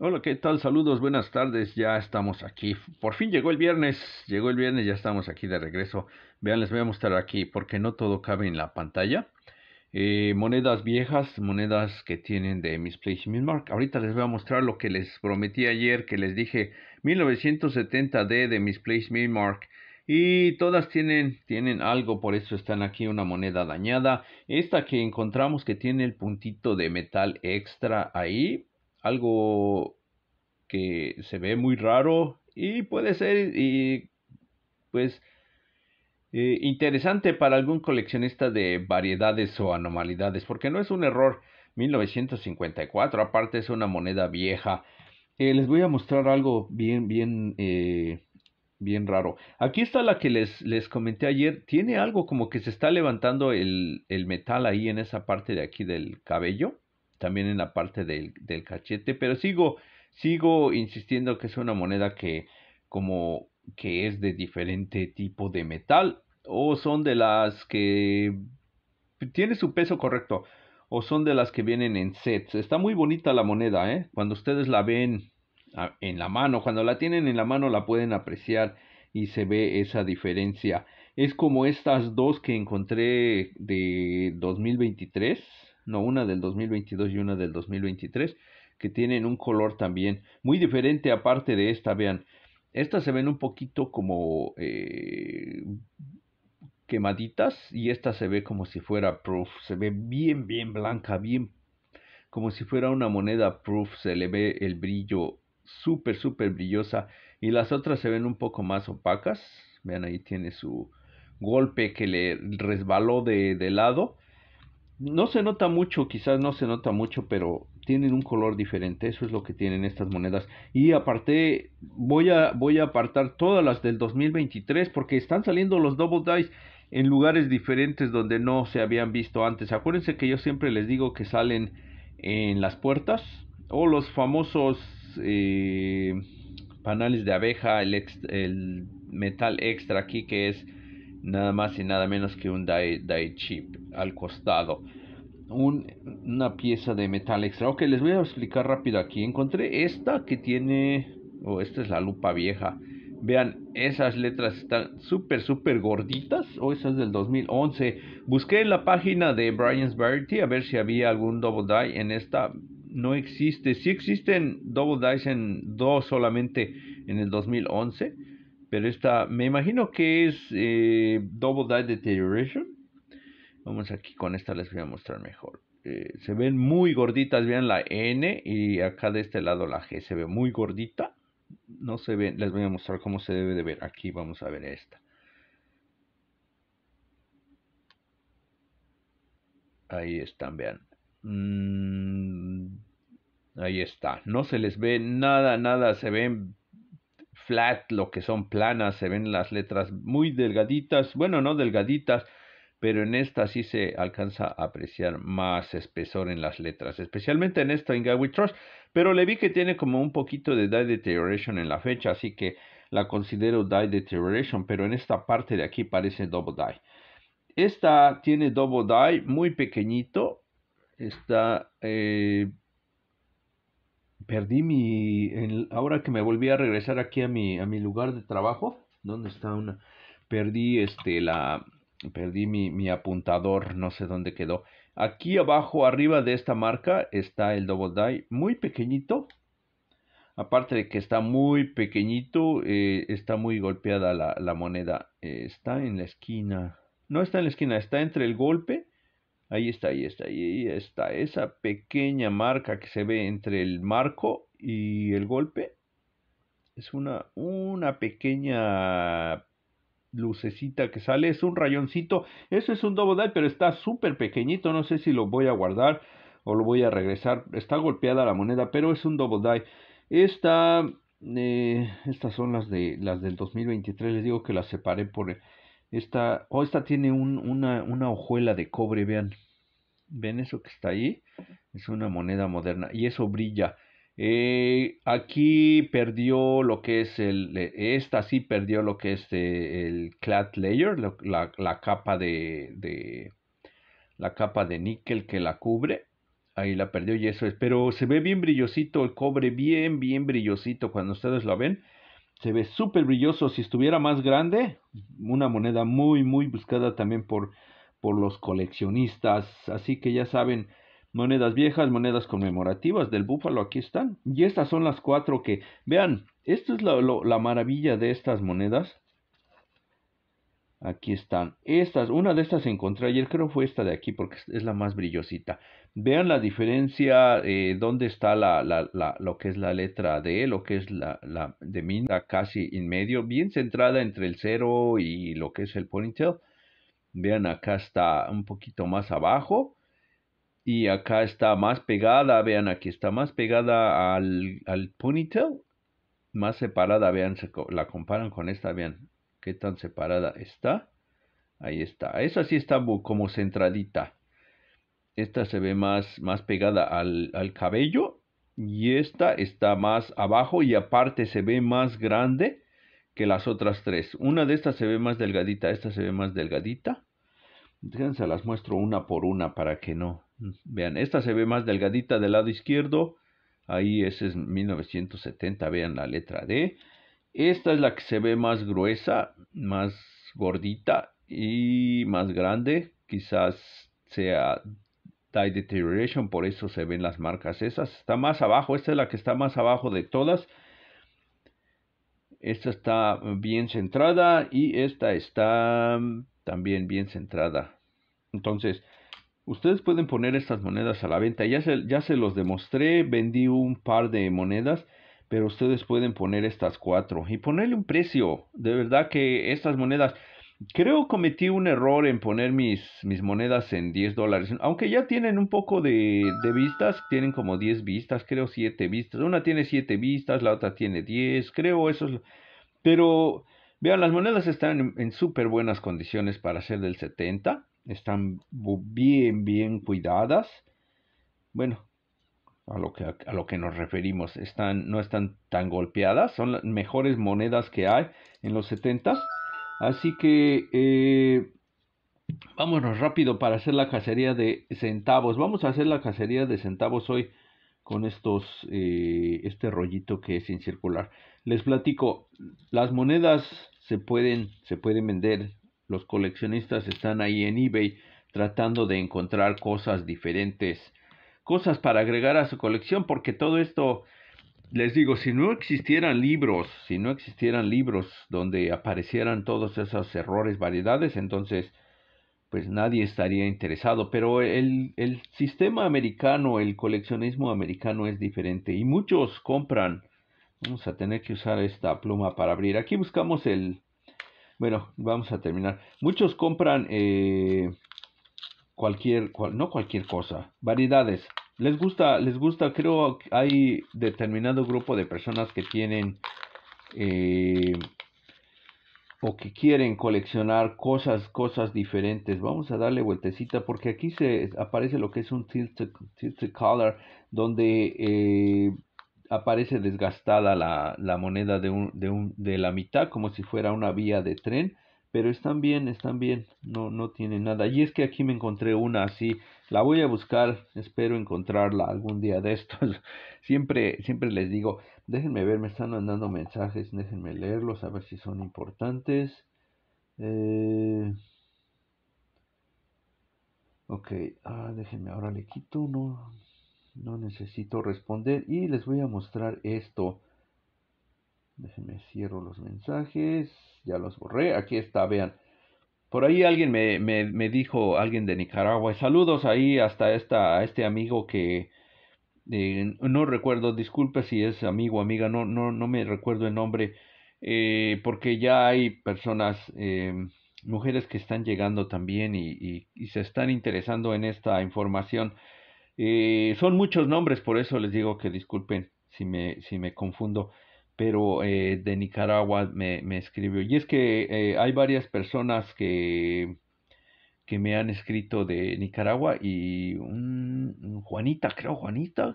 Hola, ¿qué tal? Saludos, buenas tardes, ya estamos aquí. Por fin llegó el viernes, llegó el viernes, ya estamos aquí de regreso. Vean, les voy a mostrar aquí porque no todo cabe en la pantalla. Eh, monedas viejas, monedas que tienen de place, y mark. Ahorita les voy a mostrar lo que les prometí ayer, que les dije 1970D de Misplace Mark, Y todas tienen, tienen algo, por eso están aquí una moneda dañada. Esta que encontramos que tiene el puntito de metal extra ahí, algo que se ve muy raro y puede ser y, pues eh, interesante para algún coleccionista de variedades o anomalidades, porque no es un error 1954, aparte es una moneda vieja. Eh, les voy a mostrar algo bien, bien, eh, bien raro. Aquí está la que les, les comenté ayer. Tiene algo como que se está levantando el metal ahí en esa parte de aquí del cabello también en la parte del, del cachete, pero sigo, sigo insistiendo que es una moneda que como que es de diferente tipo de metal o son de las que tiene su peso correcto o son de las que vienen en sets. Está muy bonita la moneda, ¿eh? Cuando ustedes la ven ah, en la mano, cuando la tienen en la mano la pueden apreciar y se ve esa diferencia. Es como estas dos que encontré de 2023 no, una del 2022 y una del 2023, que tienen un color también muy diferente aparte de esta, vean, estas se ven un poquito como eh, quemaditas y esta se ve como si fuera proof, se ve bien, bien blanca, bien como si fuera una moneda proof, se le ve el brillo súper, súper brillosa y las otras se ven un poco más opacas, vean ahí tiene su golpe que le resbaló de, de lado no se nota mucho, quizás no se nota mucho, pero tienen un color diferente. Eso es lo que tienen estas monedas. Y aparte, voy a, voy a apartar todas las del 2023 porque están saliendo los Double Dice en lugares diferentes donde no se habían visto antes. Acuérdense que yo siempre les digo que salen en las puertas o los famosos eh, panales de abeja, el, el metal extra aquí que es nada más y nada menos que un die, die chip al costado. una pieza de metal extra. Ok, les voy a explicar rápido aquí. Encontré esta que tiene, oh, esta es la lupa vieja. Vean, esas letras están súper, súper gorditas. O oh, esas del 2011. Busqué en la página de Brian's Variety a ver si había algún double die en esta. No existe. Si existen double dies en dos solamente en el 2011 pero esta, me imagino que es eh, Double Die Deterioration. Vamos aquí con esta, les voy a mostrar mejor. Eh, se ven muy gorditas, vean la N y acá de este lado la G se ve muy gordita. No se ven, les voy a mostrar cómo se debe de ver. Aquí vamos a ver esta. Ahí están, vean. Mm, ahí está. No se les ve nada, nada. Se ven flat, lo que son planas, se ven las letras muy delgaditas, bueno, no delgaditas, pero en esta sí se alcanza a apreciar más espesor en las letras, especialmente en esta, en Guy Trust, pero le vi que tiene como un poquito de die deterioration en la fecha, así que la considero die deterioration, pero en esta parte de aquí parece double die. Esta tiene double die muy pequeñito, está eh, perdí mi, ahora que me volví a regresar aquí a mi, a mi lugar de trabajo, ¿dónde está una? Perdí este, la, perdí mi, apuntador, no sé dónde quedó. Aquí abajo, arriba de esta marca, está el Double Die, muy pequeñito. Aparte de que está muy pequeñito, eh, está muy golpeada la, moneda. Eh, está en la esquina. No está en la esquina, está entre el golpe Ahí está, ahí está, ahí está. Esa pequeña marca que se ve entre el marco y el golpe es una, una pequeña lucecita que sale, es un rayoncito, eso es un double die, pero está súper pequeñito, no sé si lo voy a guardar o lo voy a regresar, está golpeada la moneda, pero es un double die. Esta, eh, estas son las, de, las del 2023, les digo que las separé por esta, esta tiene una, una hojuela de cobre, vean, ¿Ven eso que está ahí? Es una moneda moderna y eso brilla. Eh, aquí perdió lo que es el, eh, esta sí perdió lo que es eh, el clad layer, la, capa de, de, la capa de níquel que la cubre. Ahí la perdió y eso es, pero se ve bien brillosito el cobre, bien, bien brillosito cuando ustedes lo ven. Se ve súper brilloso. Si estuviera más grande, una moneda muy, muy buscada también por, por los coleccionistas. Así que ya saben, monedas viejas, monedas conmemorativas del búfalo, aquí están. Y estas son las cuatro que, vean, esta es la, la maravilla de estas monedas. Aquí están. Estas, una de estas encontré ayer, creo fue esta de aquí porque es la más brillosita. Vean la diferencia, donde eh, dónde está la, la, lo que es la letra D, lo que es la, la de mina casi en medio, bien centrada entre el cero y lo que es el ponytail. Vean, acá está un poquito más abajo. Y acá está más pegada, vean, aquí está más pegada al, al ponytail. Más separada, vean, la comparan con esta, vean, qué tan separada está. Ahí está. Esa sí está como centradita. Esta se ve más, más pegada al, al cabello. Y esta está más abajo y aparte se ve más grande que las otras tres. Una de estas se ve más delgadita, esta se ve más delgadita. Déjense, las muestro una por una para que no mm, vean. Esta se ve más delgadita del lado izquierdo. Ahí ese es 1970, vean la letra D. Esta es la que se ve más gruesa, más gordita y más grande. Quizás sea die deterioration, por eso se ven las marcas esas. Está más abajo, esta es la que está más abajo de todas. Esta está bien centrada y esta está mm, también bien centrada. Entonces, ustedes pueden poner estas monedas a la venta. Ya se, ya se los demostré, vendí un par de monedas, pero ustedes pueden poner estas cuatro y ponerle un precio. De verdad que estas monedas creo cometí un error en poner mis, mis monedas en 10 dólares. Aunque ya tienen un poco de, vistas, tienen como 10 vistas, creo 7 vistas. Una tiene 7 vistas, la otra tiene 10, creo eso. Pero vean, las monedas están en, súper buenas condiciones para ser del 70. Están bien, bien cuidadas. Bueno, a lo que, a lo que nos referimos, están, no están tan golpeadas, son las mejores monedas que hay en los 70 Así que eh, vámonos rápido para hacer la cacería de centavos. Vamos a hacer la cacería de centavos hoy con estos, eh, este rollito que es circular. Les platico, las monedas se pueden, se pueden vender. Los coleccionistas están ahí en eBay tratando de encontrar cosas diferentes, cosas para agregar a su colección, porque todo esto les digo, si no existieran libros, si no existieran libros donde aparecieran todos esos errores, variedades, entonces pues nadie estaría interesado. Pero el, el sistema americano, el coleccionismo americano es diferente y muchos compran. Vamos a tener que usar esta pluma para abrir. Aquí buscamos el... Bueno, vamos a terminar. Muchos compran eh, cualquier, no cualquier cosa, variedades les gusta, les gusta, creo que hay determinado grupo de personas que tienen eh, o que quieren coleccionar cosas, cosas diferentes. Vamos a darle vueltecita porque aquí se aparece lo que es un tilt, color donde eh, aparece desgastada la, moneda de, la mitad como si fuera una vía de tren. Pero están bien, están bien, no, no tienen nada. Y es que aquí me encontré una así la voy a buscar, espero encontrarla algún día de estos. Siempre, siempre les digo, déjenme ver, me están mandando mensajes, déjenme leerlos, a ver si son importantes. Eh, ok, ah, déjenme, ahora le quito, no, no necesito responder. Y les voy a mostrar esto. Déjenme cierro los mensajes, ya los borré. Aquí está, vean. Por ahí alguien me, me, me, dijo, alguien de Nicaragua, saludos ahí hasta esta, a este amigo que eh, no recuerdo, disculpe si es amigo o amiga, no, no, no me recuerdo el nombre, eh, porque ya hay personas, eh, mujeres que están llegando también y, y, y, se están interesando en esta información. son muchos nombres, por eso les digo que disculpen si me, si me confundo pero eh, de Nicaragua me, me, escribió. Y es que eh, hay varias personas que, que me han escrito de Nicaragua y un, Juanita, creo, Juanita.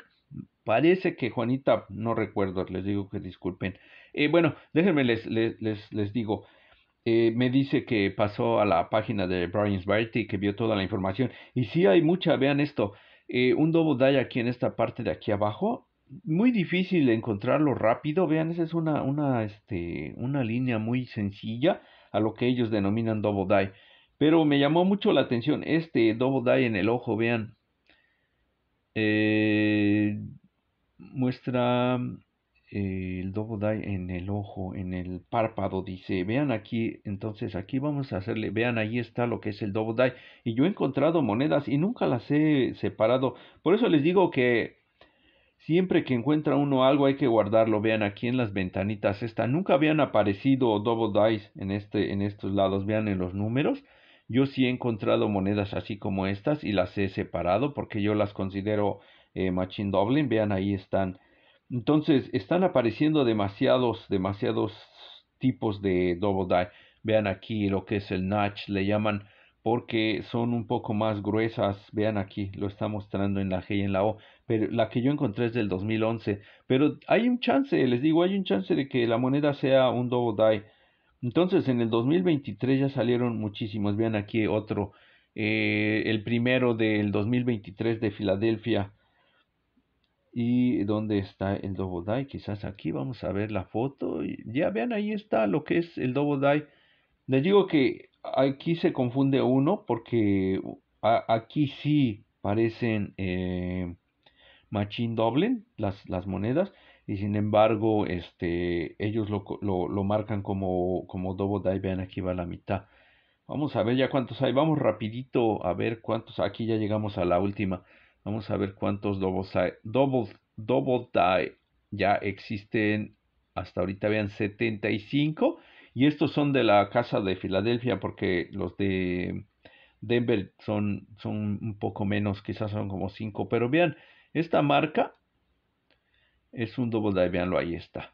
Parece que Juanita, no recuerdo, les digo que disculpen. Eh, bueno, déjenme, les, les, les, digo. Eh, me dice que pasó a la página de Brian's Variety que vio toda la información. Y sí hay mucha, vean esto. Eh, un double aquí en esta parte de aquí abajo muy difícil encontrarlo rápido. Vean, esa es una, una, este, una línea muy sencilla a lo que ellos denominan double die. Pero me llamó mucho la atención este double die en el ojo, vean. Eh, muestra eh, el double die en el ojo, en el párpado, dice, vean aquí, entonces aquí vamos a hacerle, vean ahí está lo que es el double die. Y yo he encontrado monedas y nunca las he separado. Por eso les digo que Siempre que encuentra uno algo hay que guardarlo. Vean aquí en las ventanitas esta. Nunca habían aparecido double dice en, este, en estos lados. Vean en los números. Yo sí he encontrado monedas así como estas y las he separado porque yo las considero eh, machine doubling. Vean ahí están. Entonces están apareciendo demasiados, demasiados tipos de double die. Vean aquí lo que es el notch. Le llaman porque son un poco más gruesas. Vean aquí, lo está mostrando en la G y en la O. Pero la que yo encontré es del 2011. Pero hay un chance, les digo, hay un chance de que la moneda sea un double die. Entonces, en el 2023 ya salieron muchísimos. Vean aquí otro. Eh, el primero del 2023 de Filadelfia. ¿Y dónde está el double die? Quizás aquí vamos a ver la foto. Ya vean, ahí está lo que es el double die. Les digo que aquí se confunde uno porque aquí sí parecen eh, Machine las, las monedas y sin embargo este, ellos lo, lo, marcan como, como Double Die, vean aquí va la mitad. Vamos a ver ya cuántos hay, vamos rapidito a ver cuántos, aquí ya llegamos a la última, vamos a ver cuántos Double, double, double Die ya existen hasta ahorita, vean 75 y estos son de la casa de Filadelfia porque los de Denver son, son un poco menos, quizás son como 5. Pero vean, esta marca es un double de veanlo, ahí está.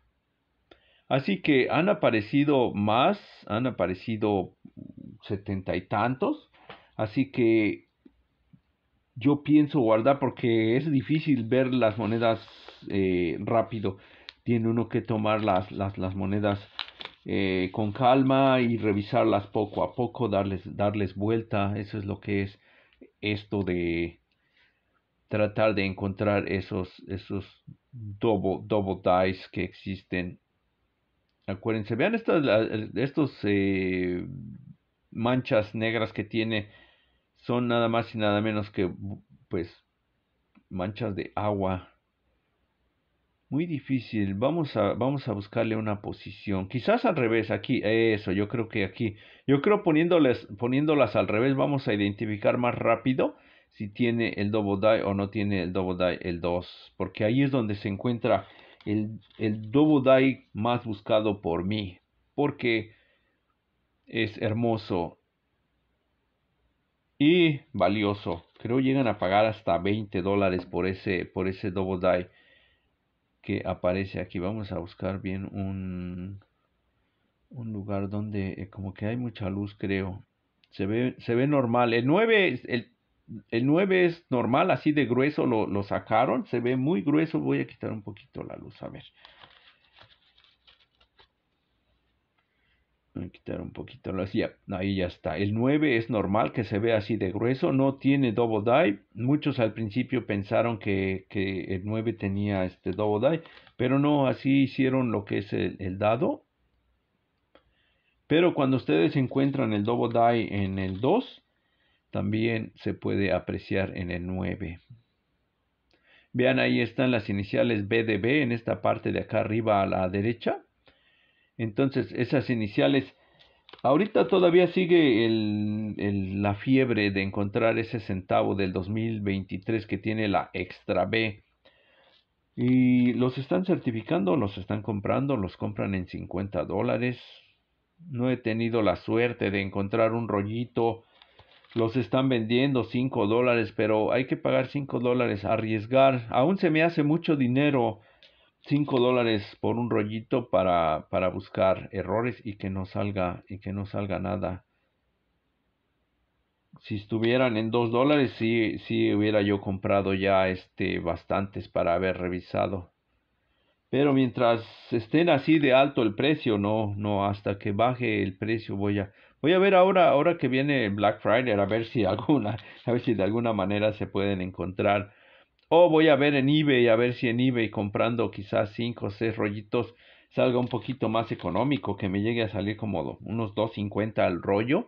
Así que han aparecido más, han aparecido setenta y tantos. Así que yo pienso guardar porque es difícil ver las monedas eh, rápido. Tiene uno que tomar las, las monedas eh, con calma y revisarlas poco a poco, darles, darles vuelta. Eso es lo que es esto de tratar de encontrar esos, esos double, double dice que existen. Acuérdense, vean estas estos, eh, manchas negras que tiene. Son nada más y nada menos que pues manchas de agua muy difícil. Vamos a, vamos a buscarle una posición. Quizás al revés, aquí. Eso, yo creo que aquí. Yo creo poniéndoles poniéndolas al revés vamos a identificar más rápido si tiene el double die o no tiene el double die el 2. Porque ahí es donde se encuentra el, el double die más buscado por mí. Porque es hermoso y valioso. Creo llegan a pagar hasta 20 dólares por ese, por ese double die que aparece aquí. Vamos a buscar bien un, un lugar donde eh, como que hay mucha luz, creo. Se ve, se ve normal. El 9, el, el 9 es normal, así de grueso lo, lo sacaron. Se ve muy grueso. Voy a quitar un poquito la luz, a ver. Voy a quitar un poquito lo Ya, ahí ya está. El 9 es normal que se vea así de grueso. No tiene double die. Muchos al principio pensaron que, el 9 tenía este double die. Pero no, así hicieron lo que es el, el dado. Pero cuando ustedes encuentran el double die en el 2, también se puede apreciar en el 9. Vean, ahí están las iniciales BDB en esta parte de acá arriba a la derecha. Entonces, esas iniciales, ahorita todavía sigue la fiebre de encontrar ese centavo del 2023 que tiene la extra B. Y los están certificando, los están comprando, los compran en 50 dólares. No he tenido la suerte de encontrar un rollito. Los están vendiendo 5 dólares, pero hay que pagar 5 dólares, arriesgar. Aún se me hace mucho dinero 5 dólares por un rollito para, para, buscar errores y que no salga y que no salga nada. Si estuvieran en 2 dólares, sí, sí hubiera yo comprado ya este bastantes para haber revisado. Pero mientras estén así de alto el precio, no, no, hasta que baje el precio voy a, voy a ver ahora, ahora que viene Black Friday, a ver si alguna, a ver si de alguna manera se pueden encontrar o voy a ver en eBay, a ver si en eBay comprando quizás 5 o 6 rollitos salga un poquito más económico, que me llegue a salir como unos 2.50 al rollo.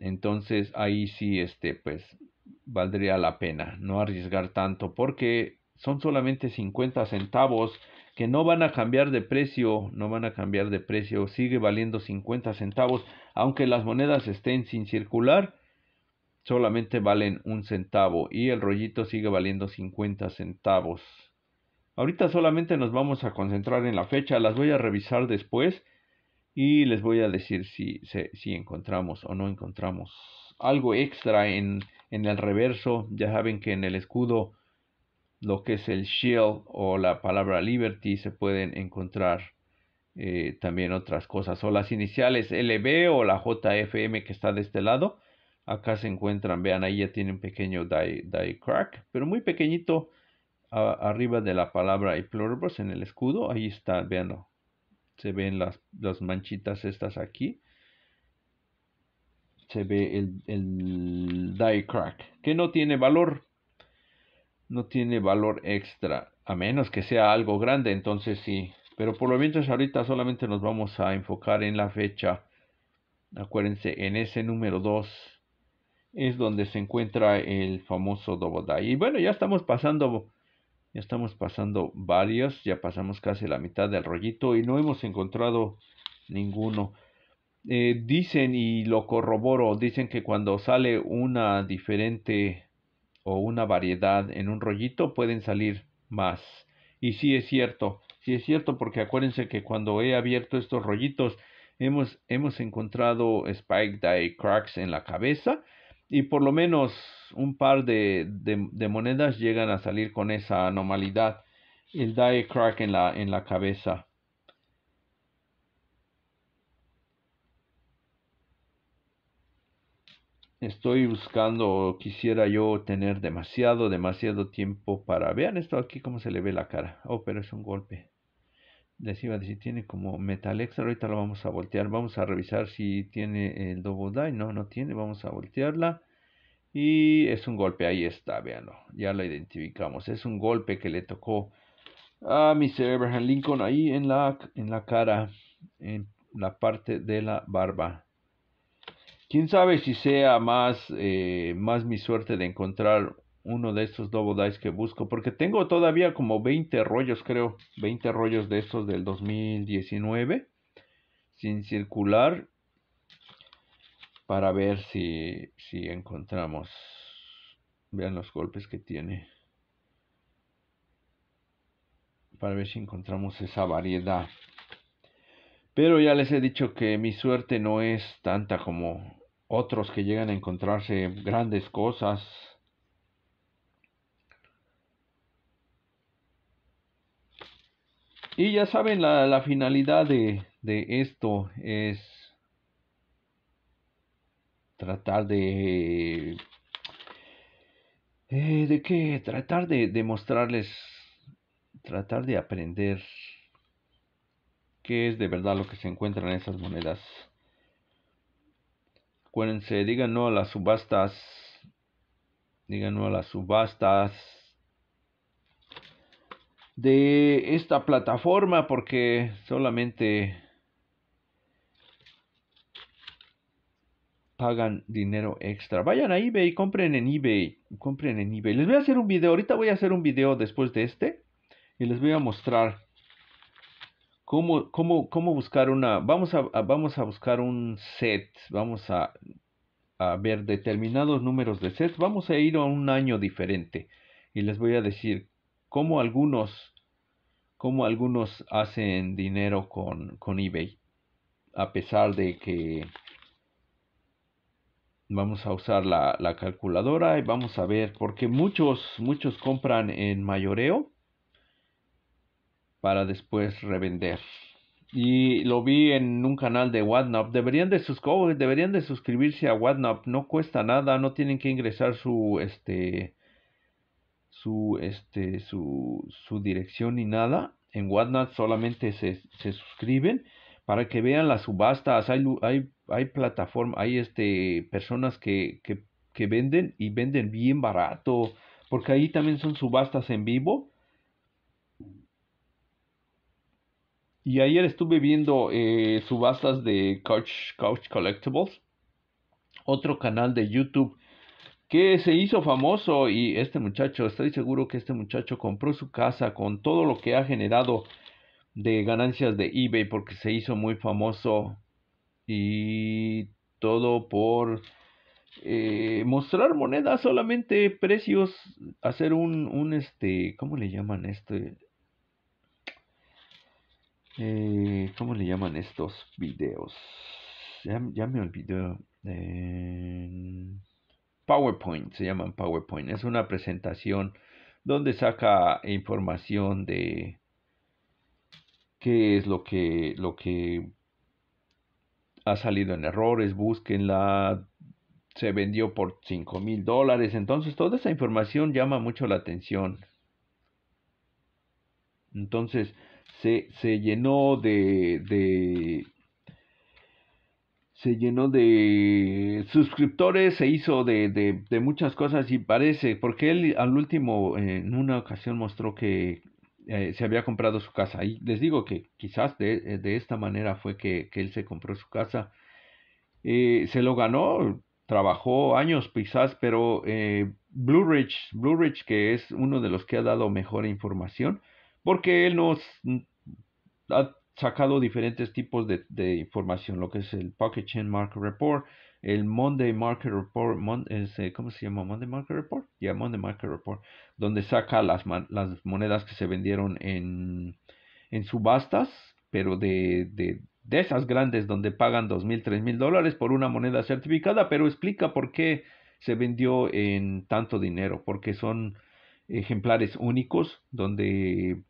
Entonces ahí sí, este, pues valdría la pena no arriesgar tanto, porque son solamente 50 centavos que no van a cambiar de precio, no van a cambiar de precio, sigue valiendo 50 centavos, aunque las monedas estén sin circular, solamente valen un centavo y el rollito sigue valiendo 50 centavos. Ahorita solamente nos vamos a concentrar en la fecha, las voy a revisar después y les voy a decir si, si encontramos o no encontramos algo extra en, en el reverso. Ya saben que en el escudo lo que es el shield o la palabra liberty se pueden encontrar eh, también otras cosas o las iniciales LB o la JFM que está de este lado Acá se encuentran, vean, ahí ya tiene un pequeño die, die crack, pero muy pequeñito arriba de la palabra Pluribus en el escudo. Ahí está, vean, se ven las, manchitas estas aquí. Se ve el, die crack, que no tiene valor, no tiene valor extra, a menos que sea algo grande, entonces sí. Pero por lo menos ahorita solamente nos vamos a enfocar en la fecha. Acuérdense, en ese número 2 es donde se encuentra el famoso Dobodai. Y bueno, ya estamos pasando, ya estamos pasando varios, ya pasamos casi la mitad del rollito y no hemos encontrado ninguno. Eh, dicen, y lo corroboro, dicen que cuando sale una diferente o una variedad en un rollito pueden salir más. Y sí es cierto, sí es cierto porque acuérdense que cuando he abierto estos rollitos hemos, hemos encontrado Spike Die Cracks en la cabeza y por lo menos un par de, monedas llegan a salir con esa anomalidad, el die crack en la, en la cabeza. Estoy buscando, quisiera yo tener demasiado, demasiado tiempo para... Vean esto aquí, cómo se le ve la cara. Oh, pero es un golpe les iba a decir, tiene como metal extra, ahorita lo vamos a voltear, vamos a revisar si tiene el double die, no, no tiene, vamos a voltearla. Y es un golpe, ahí está, veanlo, ya lo identificamos, es un golpe que le tocó a Mr. Abraham Lincoln ahí en la, en la cara, en la parte de la barba. Quién sabe si sea más, eh, más mi suerte de encontrar uno de estos Double Dice que busco. Porque tengo todavía como 20 rollos, creo. 20 rollos de estos del 2019. Sin circular. Para ver si, si encontramos. Vean los golpes que tiene. Para ver si encontramos esa variedad. Pero ya les he dicho que mi suerte no es tanta como otros que llegan a encontrarse grandes cosas Y ya saben, la, finalidad de, esto es tratar de... Eh, ¿De qué? Tratar de, demostrarles, tratar de aprender qué es de verdad lo que se encuentra en esas monedas. Acuérdense, digan no a las subastas, digan no a las subastas, de esta plataforma porque solamente pagan dinero extra. Vayan a eBay, compren en eBay, compren en eBay. Les voy a hacer un video, ahorita voy a hacer un video después de este y les voy a mostrar cómo, cómo, cómo buscar una, vamos a, vamos a buscar un set, vamos a, a ver determinados números de sets, vamos a ir a un año diferente y les voy a decir como algunos, como algunos hacen dinero con, con eBay, a pesar de que vamos a usar la, la, calculadora y vamos a ver, porque muchos, muchos compran en mayoreo para después revender. Y lo vi en un canal de WhatsApp. Deberían de, deberían de suscribirse a WhatsApp. No cuesta nada. No tienen que ingresar su, este, su, este, su, dirección y nada. En Whatnot solamente se, suscriben para que vean las subastas. Hay, hay, hay plataformas, hay este, personas que, venden y venden bien barato, porque ahí también son subastas en vivo. Y ayer estuve viendo eh, subastas de Couch, Couch Collectibles, otro canal de YouTube que se hizo famoso y este muchacho, estoy seguro que este muchacho compró su casa con todo lo que ha generado de ganancias de eBay porque se hizo muy famoso y todo por eh, mostrar monedas solamente precios hacer un, un este cómo le llaman este eh, cómo le llaman estos videos ya, ya me olvidé eh, PowerPoint, se llaman PowerPoint. Es una presentación donde saca información de qué es lo que, lo que ha salido en errores, búsquenla, se vendió por 5 mil dólares. Entonces, toda esa información llama mucho la atención. Entonces, se, llenó de, se llenó de suscriptores, se hizo de, muchas cosas y parece, porque él al último en una ocasión mostró que eh, se había comprado su casa. Y les digo que quizás de, esta manera fue que, él se compró su casa. Eh, se lo ganó, trabajó años quizás, pero eh, Blue Ridge, Blue Ridge que es uno de los que ha dado mejor información, porque él nos mm, ha sacado diferentes tipos de, información, lo que es el Pocket Chain Market Report, el Monday Market Report, este, ¿cómo se llama? Monday Market Report, ya Monday Market Report, donde saca las, monedas que se vendieron en, subastas, pero de, de, esas grandes donde pagan dos mil, tres mil dólares por una moneda certificada, pero explica por qué se vendió en tanto dinero, porque son ejemplares únicos donde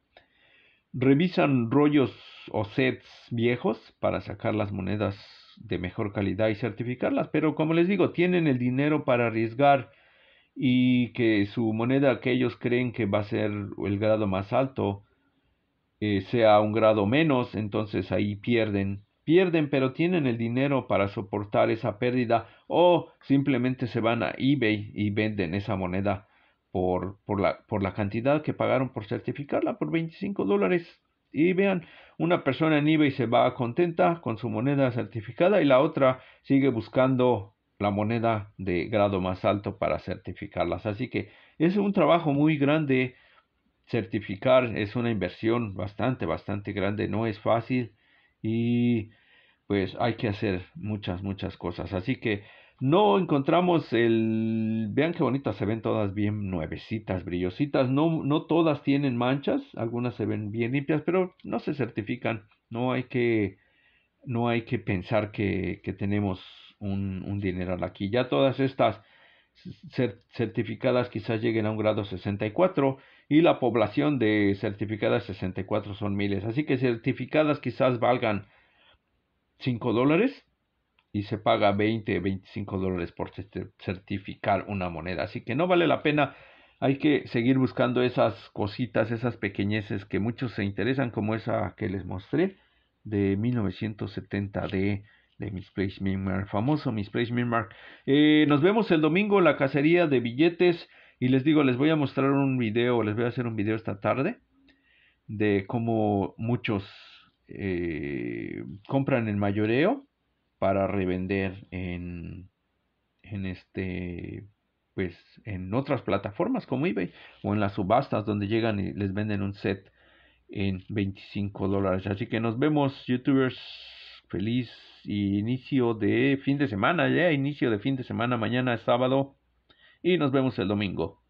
revisan rollos o sets viejos para sacar las monedas de mejor calidad y certificarlas, pero como les digo, tienen el dinero para arriesgar y que su moneda que ellos creen que va a ser el grado más alto eh, sea un grado menos, entonces ahí pierden. Pierden, pero tienen el dinero para soportar esa pérdida o simplemente se van a eBay y venden esa moneda por, la, por la cantidad que pagaron por certificarla, por 25 dólares. Y vean, una persona en eBay se va contenta con su moneda certificada y la otra sigue buscando la moneda de grado más alto para certificarlas. Así que es un trabajo muy grande. Certificar es una inversión bastante, bastante grande. No es fácil y pues hay que hacer muchas, muchas cosas. Así que no encontramos el... Vean qué bonitas se ven todas bien nuevecitas, brillositas. No, no todas tienen manchas, algunas se ven bien limpias, pero no se certifican. No hay que, no hay que pensar que, tenemos un, un dineral aquí. Ya todas estas certificadas quizás lleguen a un grado 64 y la población de certificadas 64 son miles. Así que certificadas quizás valgan 5 dólares se paga 20, 25 dólares por certificar una moneda. Así que no vale la pena. Hay que seguir buscando esas cositas, esas pequeñeces que muchos se interesan, como esa que les mostré de 1970 de, de Place Minmark. famoso Miss Place Eh, nos vemos el domingo la cacería de billetes y les digo, les voy a mostrar un video, les voy a hacer un video esta tarde de cómo muchos eh, compran el mayoreo para revender en, en este pues en otras plataformas como eBay o en las subastas donde llegan y les venden un set en 25 dólares. Así que nos vemos, youtubers. Feliz inicio de fin de semana, ya inicio de fin de semana. Mañana es sábado y nos vemos el domingo.